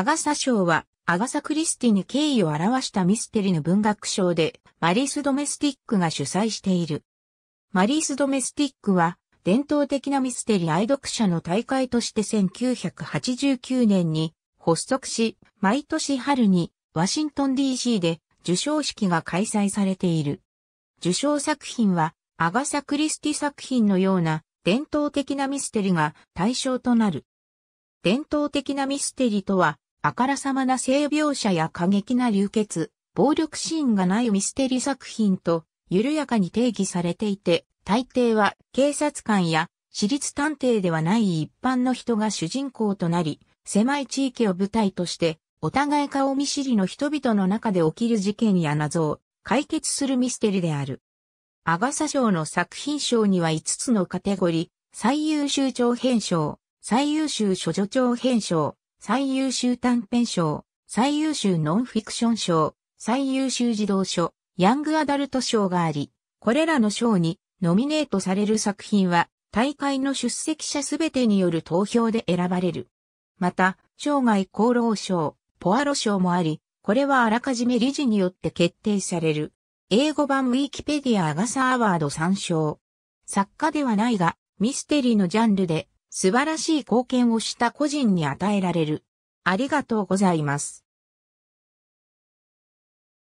アガサ賞は、アガサ・クリスティに敬意を表したミステリの文学賞で、マリース・ドメスティックが主催している。マリース・ドメスティックは、伝統的なミステリ愛読者の大会として1989年に発足し、毎年春にワシントン DC で受賞式が開催されている。受賞作品は、アガサ・クリスティ作品のような伝統的なミステリが対象となる。伝統的なミステリとは、あからさまな性描写や過激な流血、暴力シーンがないミステリ作品と緩やかに定義されていて、大抵は警察官や私立探偵ではない一般の人が主人公となり、狭い地域を舞台として、お互い顔見知りの人々の中で起きる事件や謎を解決するミステリである。アガサ賞の作品賞には5つのカテゴリー、最優秀長編賞、最優秀処女長編賞、最優秀短編賞、最優秀ノンフィクション賞、最優秀児童書、ヤングアダルト賞があり、これらの賞にノミネートされる作品は、大会の出席者すべてによる投票で選ばれる。また、生涯功労賞、ポアロ賞もあり、これはあらかじめ理事によって決定される。英語版ウィキペディアアガサアワード参照。作家ではないが、ミステリーのジャンルで素晴らしい貢献をした個人に与えられる。ありがとうございます。